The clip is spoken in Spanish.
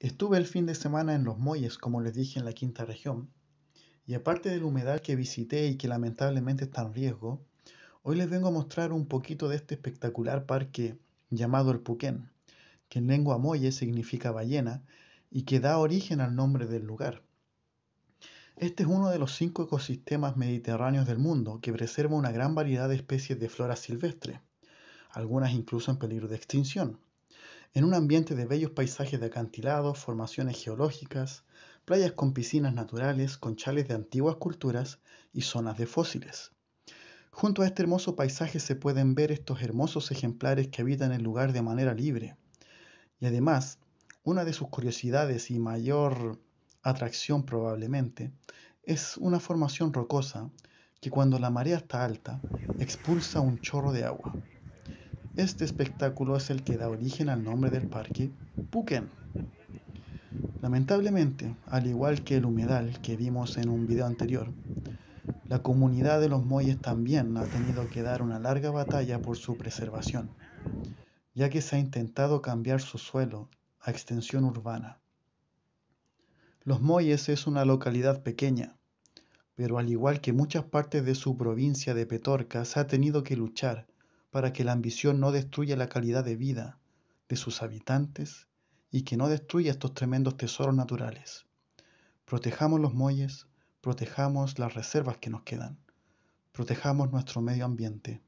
Estuve el fin de semana en los muelles, como les dije en la quinta región, y aparte del humedal que visité y que lamentablemente está en riesgo, hoy les vengo a mostrar un poquito de este espectacular parque llamado el Puquén, que en lengua molle significa ballena y que da origen al nombre del lugar. Este es uno de los cinco ecosistemas mediterráneos del mundo que preserva una gran variedad de especies de flora silvestre, algunas incluso en peligro de extinción en un ambiente de bellos paisajes de acantilados, formaciones geológicas, playas con piscinas naturales, conchales de antiguas culturas y zonas de fósiles. Junto a este hermoso paisaje se pueden ver estos hermosos ejemplares que habitan el lugar de manera libre. Y además, una de sus curiosidades y mayor atracción probablemente es una formación rocosa que cuando la marea está alta expulsa un chorro de agua. Este espectáculo es el que da origen al nombre del parque, Puken. Lamentablemente, al igual que el humedal que vimos en un video anterior, la comunidad de los muelles también ha tenido que dar una larga batalla por su preservación, ya que se ha intentado cambiar su suelo a extensión urbana. Los Moyes es una localidad pequeña, pero al igual que muchas partes de su provincia de Petorca, se ha tenido que luchar para que la ambición no destruya la calidad de vida de sus habitantes y que no destruya estos tremendos tesoros naturales. Protejamos los muelles, protejamos las reservas que nos quedan, protejamos nuestro medio ambiente.